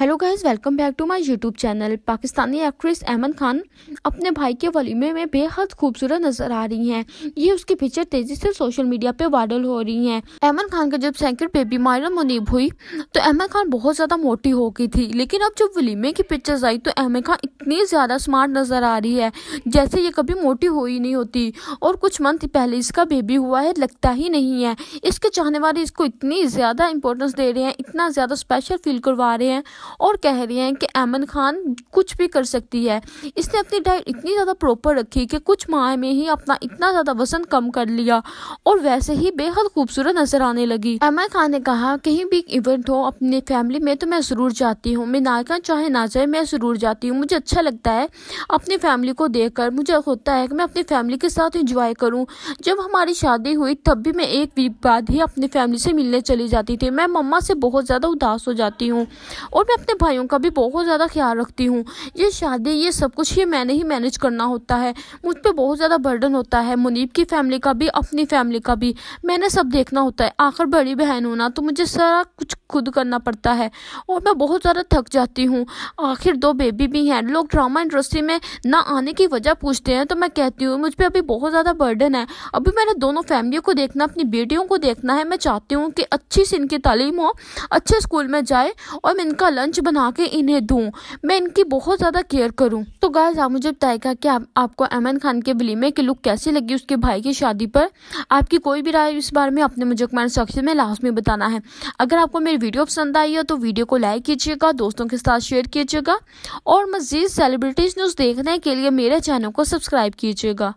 hello guys welcome back to my YouTube channel Pakistani actress Ahmad Khan अपने भाई के वलीमे में बेहद खूबसूरत नजर आ रही हैं ये उसकी पिक्चर तेजी से सोशल मीडिया पे वायरल हो रही हैं अहमद खान का जब सेकंड बेबी मायरा मुनीब हुई तो अहमद खान बहुत ज़्यादा मोटी हो गई थी लेकिन अब जब वलीमे की पिक्चर्स आई तो अहमद खान इतनी ज़्यादा स्मार्ट नज़र आ रही है जैसे ये कभी मोटी हुई नहीं होती और कुछ मंथ पहले इसका बेबी हुआ है लगता ही नहीं है इसके चाहने वाले इसको इतनी ज़्यादा इंपॉर्टेंस दे रहे हैं इतना ज़्यादा स्पेशल फील करवा रहे हैं और कह रहे हैं कि अमन खान कुछ भी कर सकती है इसने अपनी डाइट इतनी ज़्यादा प्रॉपर रखी कि कुछ माह में ही अपना इतना ज़्यादा वजन कम कर लिया और वैसे ही बेहद खूबसूरत नजर आने लगी अमन खान ने कहा कहीं भी इवेंट हो अपनी फैमिली में तो मैं ज़रूर जाती हूँ मैं नायका चाहे ना जाए मैं ज़रूर जाती हूँ मुझे अच्छा अच्छा लगता है अपनी फैमिली को देख कर मुझे होता है कि मैं अपनी फैमिली के साथ इंजॉय करूँ जब हमारी शादी हुई तब भी मैं एक वीक बाद ही अपनी फैमिली से मिलने चली जाती थी मैं मम्मा से बहुत ज़्यादा उदास हो जाती हूँ और मैं अपने भाइयों का भी बहुत ज़्यादा ख्याल रखती हूँ ये शादी ये सब कुछ ये मैंने ही मैनेज करना होता है मुझ पर बहुत ज़्यादा बर्डन होता है मुनीब की फैमिली का भी अपनी फैमिली का भी मैंने सब देखना होता है आखिर बड़ी बहन होना तो मुझे सारा कुछ खुद करना पड़ता है और मैं बहुत ज़्यादा थक जाती हूँ आखिर दो बेबी भी हैं लोग लोग ड्रामा इंडस्ट्री में ना आने की वजह पूछते हैं तो मैं कहती हूँ मुझ पर अभी बहुत ज़्यादा बर्डन है अभी मैंने दोनों फैमिलियों को देखना अपनी बेटियों को देखना है मैं चाहती हूँ कि अच्छी से इनकी तालीम हो अच्छे स्कूल में जाए और मैं इनका लंच बना के इन्हें दूँ मैं इनकी बहुत ज़्यादा केयर करूँ तो गाय आप मुझे बताएगा कि आप, आपको अमन खान के बलीमे की लुक कैसी लगी उसके भाई की शादी पर आपकी कोई भी राय इस बारे में आपने मुझे कमेंट सेक्शन में लास्ट में बताना है अगर आपको मेरी वीडियो पसंद आई हो तो वीडियो को लाइक कीजिएगा दोस्तों के साथ शेयर कीजिएगा और मज़ीद सेलिब्रिटीज़ न्यूज़ देखने के लिए मेरे चैनल को सब्सक्राइब कीजिएगा